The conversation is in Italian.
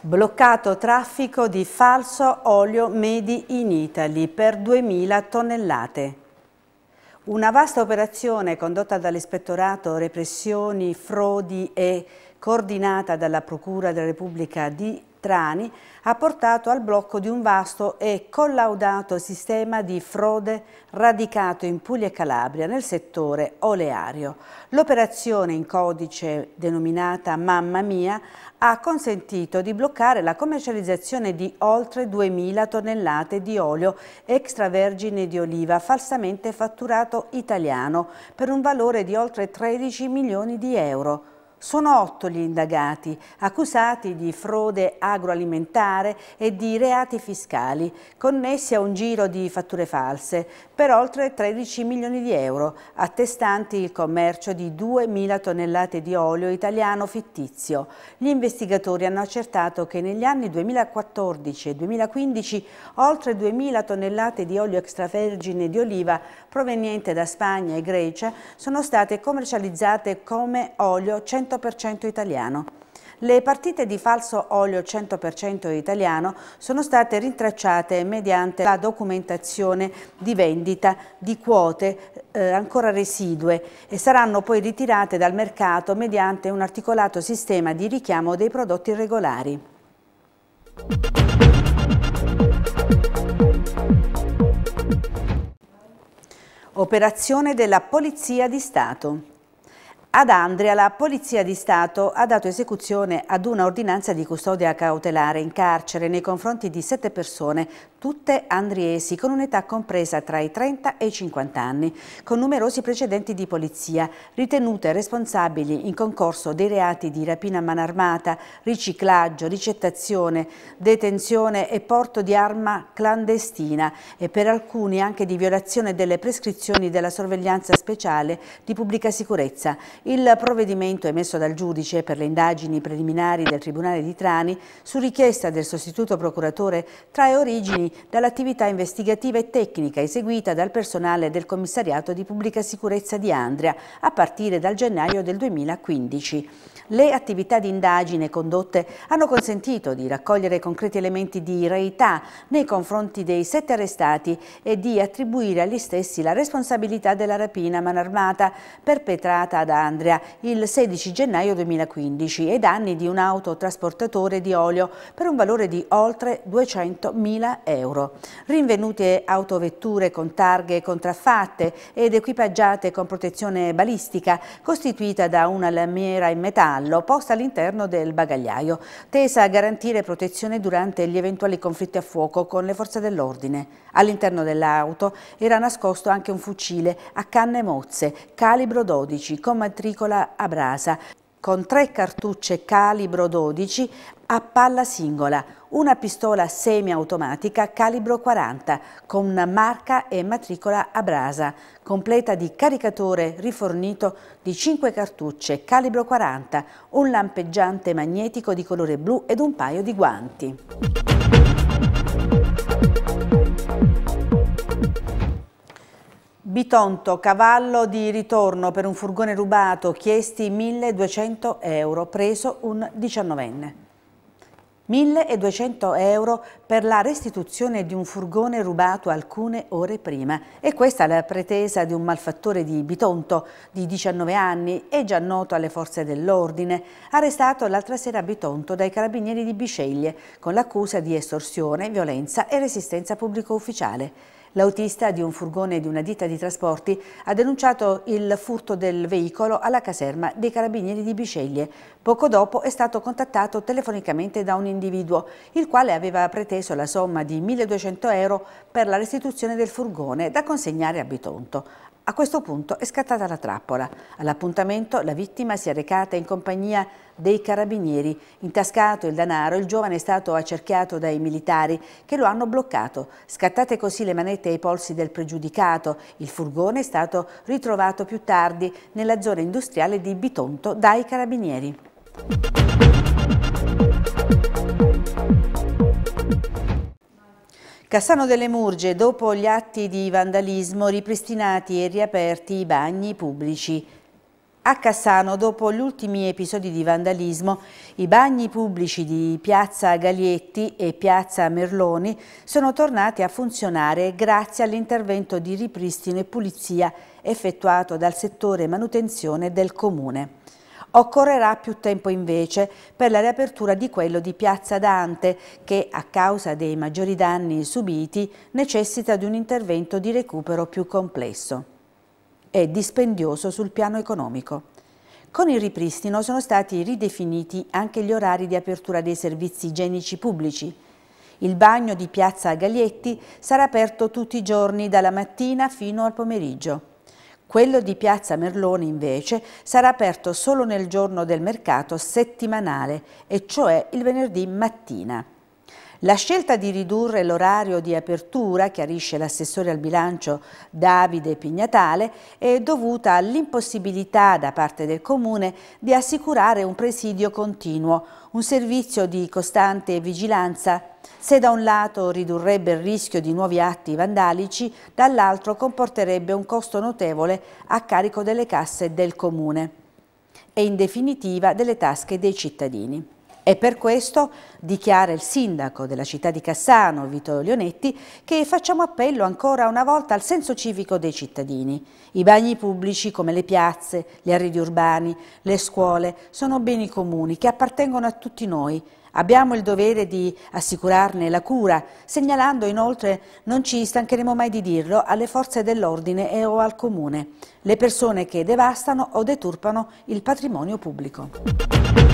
bloccato traffico di falso olio made in Italy per 2.000 tonnellate. Una vasta operazione condotta dall'Ispettorato Repressioni, Frodi e coordinata dalla Procura della Repubblica di Trani, ha portato al blocco di un vasto e collaudato sistema di frode radicato in Puglia e Calabria nel settore oleario. L'operazione in codice denominata Mamma Mia ha consentito di bloccare la commercializzazione di oltre 2.000 tonnellate di olio extravergine di oliva falsamente fatturato italiano per un valore di oltre 13 milioni di euro. Sono otto gli indagati, accusati di frode agroalimentare e di reati fiscali, connessi a un giro di fatture false per oltre 13 milioni di euro, attestanti il commercio di 2.000 tonnellate di olio italiano fittizio. Gli investigatori hanno accertato che negli anni 2014 e 2015 oltre 2.000 tonnellate di olio extravergine di oliva proveniente da Spagna e Grecia sono state commercializzate come olio 100 100% italiano. Le partite di falso olio 100% italiano sono state rintracciate mediante la documentazione di vendita di quote eh, ancora residue e saranno poi ritirate dal mercato mediante un articolato sistema di richiamo dei prodotti regolari. Operazione della Polizia di Stato. Ad Andria la Polizia di Stato ha dato esecuzione ad una ordinanza di custodia cautelare in carcere nei confronti di sette persone, tutte andriesi, con un'età compresa tra i 30 e i 50 anni, con numerosi precedenti di polizia, ritenute responsabili in concorso dei reati di rapina a mano armata, riciclaggio, ricettazione, detenzione e porto di arma clandestina e per alcuni anche di violazione delle prescrizioni della sorveglianza speciale di pubblica sicurezza. Il provvedimento emesso dal giudice per le indagini preliminari del Tribunale di Trani su richiesta del sostituto procuratore trae origini dall'attività investigativa e tecnica eseguita dal personale del Commissariato di Pubblica Sicurezza di Andria a partire dal gennaio del 2015. Le attività di indagine condotte hanno consentito di raccogliere concreti elementi di reità nei confronti dei sette arrestati e di attribuire agli stessi la responsabilità della rapina manarmata perpetrata da Alessandria il 16 gennaio 2015 ai danni di un autotrasportatore di olio per un valore di oltre 200.000 euro. Rinvenute autovetture con targhe contraffatte ed equipaggiate con protezione balistica costituita da una lamiera in metallo posta all'interno del bagagliaio, tesa a garantire protezione durante gli eventuali conflitti a fuoco con le forze dell'ordine. All'interno dell'auto era nascosto anche un fucile a canne mozze, calibro 12, con matricola a brasa, con tre cartucce calibro 12 a palla singola, una pistola semiautomatica calibro 40 con marca e matricola a brasa, completa di caricatore rifornito di 5 cartucce calibro 40, un lampeggiante magnetico di colore blu ed un paio di guanti. Bitonto, cavallo di ritorno per un furgone rubato, chiesti 1.200 euro, preso un diciannovenne. 1.200 euro per la restituzione di un furgone rubato alcune ore prima e questa è la pretesa di un malfattore di Bitonto di 19 anni e già noto alle forze dell'ordine, arrestato l'altra sera a Bitonto dai carabinieri di Bisceglie con l'accusa di estorsione, violenza e resistenza pubblico ufficiale. L'autista di un furgone di una ditta di trasporti ha denunciato il furto del veicolo alla caserma dei carabinieri di Bisceglie. Poco dopo è stato contattato telefonicamente da un individuo, il quale aveva preteso la somma di 1.200 euro per la restituzione del furgone da consegnare a Bitonto. A questo punto è scattata la trappola. All'appuntamento la vittima si è recata in compagnia dei carabinieri. Intascato il denaro, il giovane è stato accerchiato dai militari che lo hanno bloccato. Scattate così le manette ai polsi del pregiudicato. Il furgone è stato ritrovato più tardi nella zona industriale di Bitonto dai carabinieri. Cassano delle Murge, dopo gli atti di vandalismo, ripristinati e riaperti i bagni pubblici. A Cassano, dopo gli ultimi episodi di vandalismo, i bagni pubblici di Piazza Galietti e Piazza Merloni sono tornati a funzionare grazie all'intervento di ripristino e pulizia effettuato dal settore manutenzione del Comune. Occorrerà più tempo invece per la riapertura di quello di Piazza Dante che, a causa dei maggiori danni subiti, necessita di un intervento di recupero più complesso e dispendioso sul piano economico. Con il ripristino sono stati ridefiniti anche gli orari di apertura dei servizi igienici pubblici. Il bagno di Piazza Gaglietti sarà aperto tutti i giorni dalla mattina fino al pomeriggio. Quello di Piazza Merloni invece sarà aperto solo nel giorno del mercato settimanale, e cioè il venerdì mattina. La scelta di ridurre l'orario di apertura, chiarisce l'assessore al bilancio Davide Pignatale, è dovuta all'impossibilità da parte del Comune di assicurare un presidio continuo, un servizio di costante vigilanza se da un lato ridurrebbe il rischio di nuovi atti vandalici, dall'altro comporterebbe un costo notevole a carico delle casse del Comune e in definitiva delle tasche dei cittadini. E per questo dichiara il sindaco della città di Cassano, Vito Leonetti, che facciamo appello ancora una volta al senso civico dei cittadini. I bagni pubblici come le piazze, gli arredi urbani, le scuole sono beni comuni che appartengono a tutti noi. Abbiamo il dovere di assicurarne la cura, segnalando inoltre, non ci stancheremo mai di dirlo, alle forze dell'ordine e o al comune, le persone che devastano o deturpano il patrimonio pubblico.